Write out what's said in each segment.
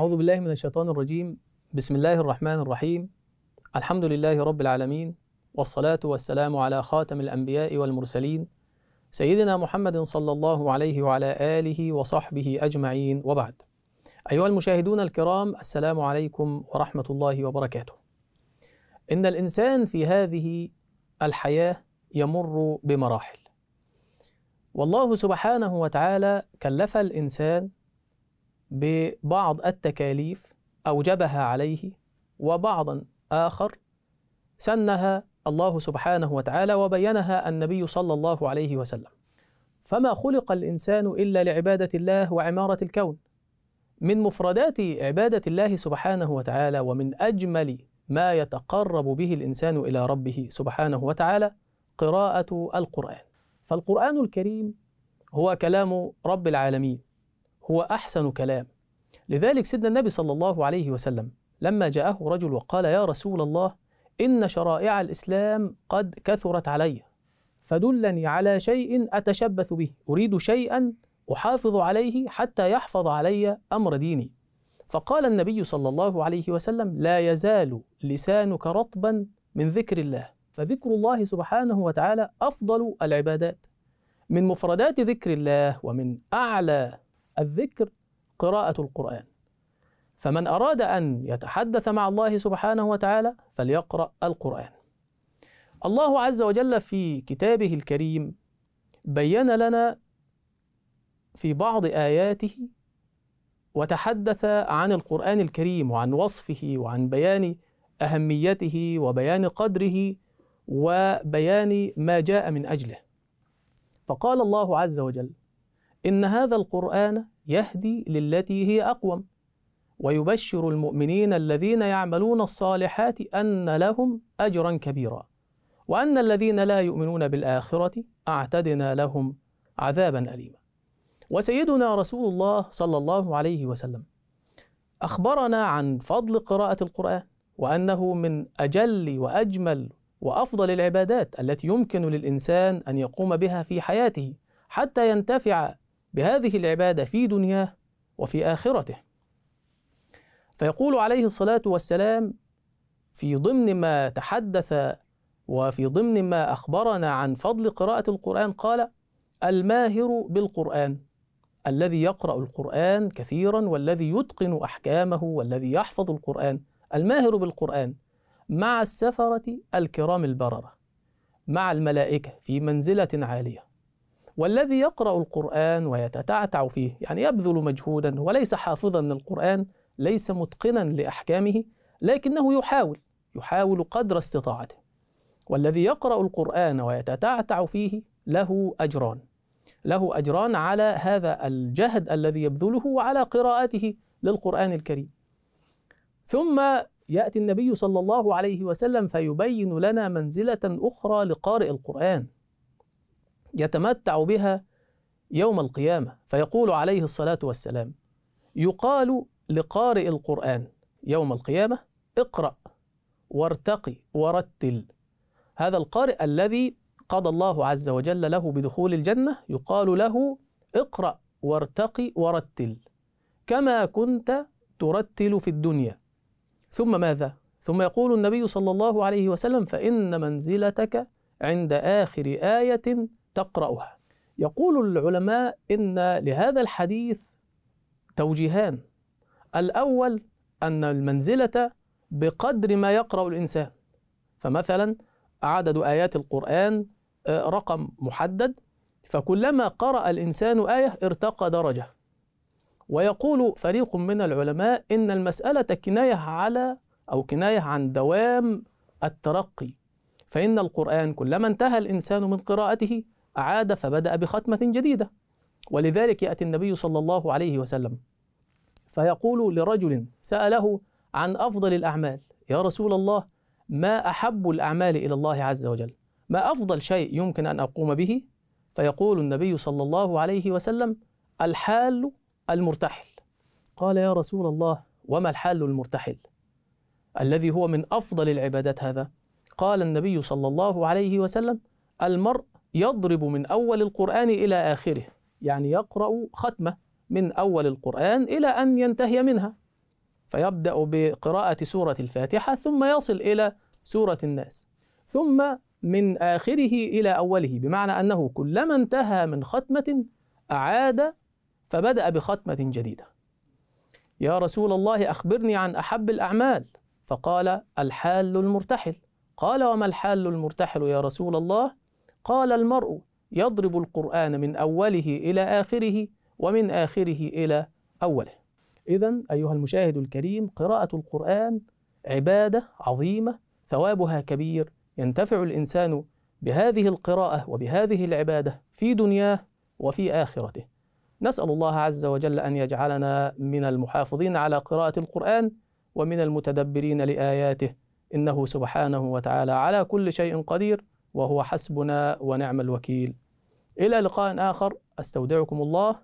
أعوذ بالله من الشيطان الرجيم بسم الله الرحمن الرحيم الحمد لله رب العالمين والصلاة والسلام على خاتم الأنبياء والمرسلين سيدنا محمد صلى الله عليه وعلى آله وصحبه أجمعين وبعد أيها المشاهدون الكرام السلام عليكم ورحمة الله وبركاته إن الإنسان في هذه الحياة يمر بمراحل والله سبحانه وتعالى كلف الإنسان ببعض التكاليف أوجبها عليه وبعضا آخر سنها الله سبحانه وتعالى وبينها النبي صلى الله عليه وسلم فما خلق الإنسان إلا لعبادة الله وعمارة الكون من مفردات عبادة الله سبحانه وتعالى ومن أجمل ما يتقرب به الإنسان إلى ربه سبحانه وتعالى قراءة القرآن فالقرآن الكريم هو كلام رب العالمين هو أحسن كلام لذلك سيدنا النبي صلى الله عليه وسلم لما جاءه رجل وقال يا رسول الله إن شرائع الإسلام قد كثرت علي فدلني على شيء أتشبث به أريد شيئا أحافظ عليه حتى يحفظ علي أمر ديني فقال النبي صلى الله عليه وسلم لا يزال لسانك رطبا من ذكر الله فذكر الله سبحانه وتعالى أفضل العبادات من مفردات ذكر الله ومن أعلى الذكر قراءة القرآن فمن أراد أن يتحدث مع الله سبحانه وتعالى فليقرأ القرآن الله عز وجل في كتابه الكريم بين لنا في بعض آياته وتحدث عن القرآن الكريم وعن وصفه وعن بيان أهميته وبيان قدره وبيان ما جاء من أجله فقال الله عز وجل إن هذا القرآن يهدي للتي هي اقوم ويبشر المؤمنين الذين يعملون الصالحات ان لهم اجرا كبيرا وان الذين لا يؤمنون بالاخره اعتدنا لهم عذابا اليما وسيدنا رسول الله صلى الله عليه وسلم اخبرنا عن فضل قراءه القران وانه من اجل واجمل وافضل العبادات التي يمكن للانسان ان يقوم بها في حياته حتى ينتفع بهذه العبادة في دنياه وفي آخرته فيقول عليه الصلاة والسلام في ضمن ما تحدث وفي ضمن ما أخبرنا عن فضل قراءة القرآن قال الماهر بالقرآن الذي يقرأ القرآن كثيرا والذي يتقن أحكامه والذي يحفظ القرآن الماهر بالقرآن مع السفرة الكرام البررة مع الملائكة في منزلة عالية والذي يقرأ القرآن ويتتعتع فيه يعني يبذل مجهودا وليس حافظا للقرآن ليس متقنا لأحكامه لكنه يحاول يحاول قدر استطاعته والذي يقرأ القرآن ويتتعتع فيه له أجران له أجران على هذا الجهد الذي يبذله وعلى قراءته للقرآن الكريم ثم يأتي النبي صلى الله عليه وسلم فيبين لنا منزلة أخرى لقارئ القرآن يتمتع بها يوم القيامة فيقول عليه الصلاة والسلام يقال لقارئ القرآن يوم القيامة اقرأ وارتقي ورتل هذا القارئ الذي قضى الله عز وجل له بدخول الجنة يقال له اقرأ وارتقي ورتل كما كنت ترتل في الدنيا ثم ماذا؟ ثم يقول النبي صلى الله عليه وسلم فإن منزلتك عند آخر آية تقرأها يقول العلماء إن لهذا الحديث توجيهان الأول أن المنزلة بقدر ما يقرأ الإنسان فمثلا عدد آيات القرآن آه، رقم محدد فكلما قرأ الإنسان آية ارتقى درجة ويقول فريق من العلماء إن المسألة كناية على أو كناية عن دوام الترقي فإن القرآن كلما انتهى الإنسان من قراءته أعاد فبدأ بختمة جديدة ولذلك يأتي النبي صلى الله عليه وسلم فيقول لرجل سأله عن أفضل الأعمال يا رسول الله ما أحب الأعمال إلى الله عز وجل ما أفضل شيء يمكن أن أقوم به فيقول النبي صلى الله عليه وسلم الحال المرتحل قال يا رسول الله وما الحال المرتحل الذي هو من أفضل العبادات هذا قال النبي صلى الله عليه وسلم المرء يضرب من أول القرآن إلى آخره يعني يقرأ ختمة من أول القرآن إلى أن ينتهي منها فيبدأ بقراءة سورة الفاتحة ثم يصل إلى سورة الناس ثم من آخره إلى أوله بمعنى أنه كلما انتهى من ختمة أعاد فبدأ بختمة جديدة يا رسول الله أخبرني عن أحب الأعمال فقال الحال المرتحل قال وما الحال المرتحل يا رسول الله قال المرء يضرب القرآن من أوله إلى آخره ومن آخره إلى أوله إذا أيها المشاهد الكريم قراءة القرآن عبادة عظيمة ثوابها كبير ينتفع الإنسان بهذه القراءة وبهذه العبادة في دنياه وفي آخرته نسأل الله عز وجل أن يجعلنا من المحافظين على قراءة القرآن ومن المتدبرين لآياته إنه سبحانه وتعالى على كل شيء قدير وهو حسبنا ونعم الوكيل إلى لقاء آخر أستودعكم الله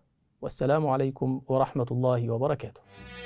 والسلام عليكم ورحمة الله وبركاته